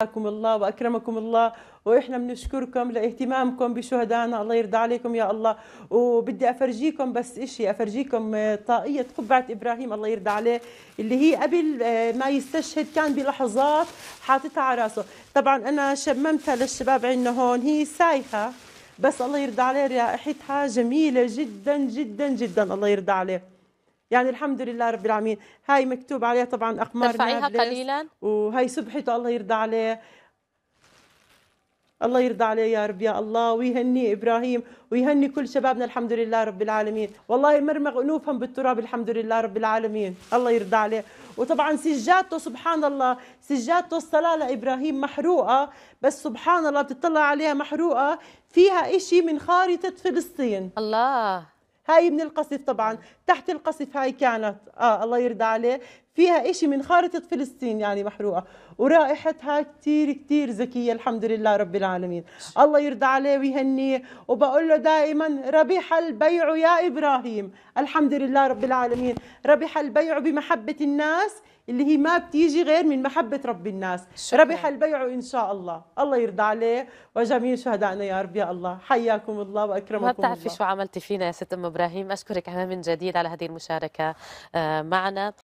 جزاكم الله واكرمكم الله واحنا بنشكركم لاهتمامكم بشهدائنا الله يرضى عليكم يا الله وبدي افرجيكم بس إشي افرجيكم آه، طاقيه قبعه ابراهيم الله يرضى عليه اللي هي قبل آه، ما يستشهد كان بلحظات حاططها على راسه طبعا انا شممتها للشباب عندنا هون هي سايحه بس الله يرضى عليه رائحتها جميله جدا جدا جدا الله يرضى عليه يعني الحمد لله رب العالمين هاي مكتوب عليها طبعا اقمار ترفعيها قليلا وهي سبحته الله يرضى عليه الله يرضى عليه يا رب يا الله ويهني ابراهيم ويهني كل شبابنا الحمد لله رب العالمين والله مرمغ انوفهم بالتراب الحمد لله رب العالمين الله يرضى عليه وطبعا سجادته سبحان الله سجادته الصلاه لابراهيم محروقه بس سبحان الله بتطلع عليها محروقه فيها إشي من خارطه فلسطين الله هاي من القصف طبعا تحت القصف هاي كانت اه الله يرضى عليه فيها إشي من خارطة فلسطين يعني محروقة ورائحتها كتير كتير ذكية الحمد لله رب العالمين الله يرضى عليه ويهنيه وبقول له دائما ربح البيع يا إبراهيم الحمد لله رب العالمين ربح البيع بمحبة الناس اللي هي ما بتيجي غير من محبة رب الناس شكرا. ربح البيع إن شاء الله الله يرضى عليه وجميع شهدائنا يا رب يا الله حياكم الله وأكرمكم الله ما بتعرفي شو عملتي فينا يا ست أم إبراهيم أشكرك أنا من جديد على هذه المشاركة آه، معنا